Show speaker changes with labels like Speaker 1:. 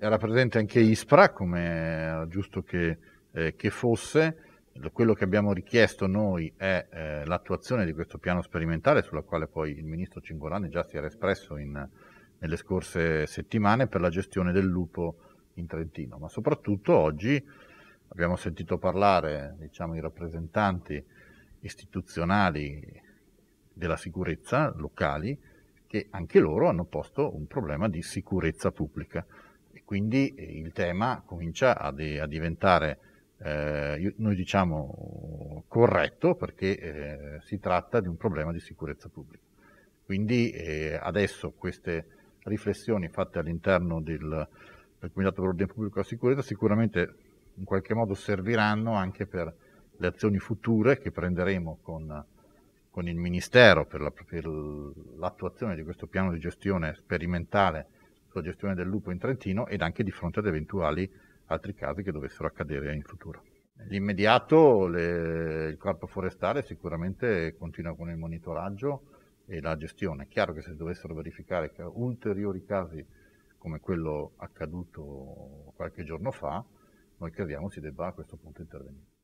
Speaker 1: era presente anche Ispra, come era giusto che, eh, che fosse. Quello che abbiamo richiesto noi è eh, l'attuazione di questo piano sperimentale, sulla quale poi il ministro Cingolani già si era espresso in, nelle scorse settimane per la gestione del lupo in Trentino. Ma soprattutto oggi abbiamo sentito parlare diciamo, i rappresentanti istituzionali della sicurezza locali che anche loro hanno posto un problema di sicurezza pubblica. E quindi eh, il tema comincia a, di, a diventare, eh, noi diciamo, corretto perché eh, si tratta di un problema di sicurezza pubblica. Quindi eh, adesso queste riflessioni fatte all'interno del, del Comitato per l'Ordine Pubblico e la Sicurezza sicuramente in qualche modo serviranno anche per le azioni future che prenderemo con, con il Ministero per, la, per l'attuazione di questo piano di gestione sperimentale sulla gestione del lupo in Trentino ed anche di fronte ad eventuali altri casi che dovessero accadere in futuro. Nell'immediato le, il corpo forestale sicuramente continua con il monitoraggio e la gestione. È chiaro che se dovessero verificare ulteriori casi come quello accaduto qualche giorno fa, noi crediamo si debba a questo punto intervenire.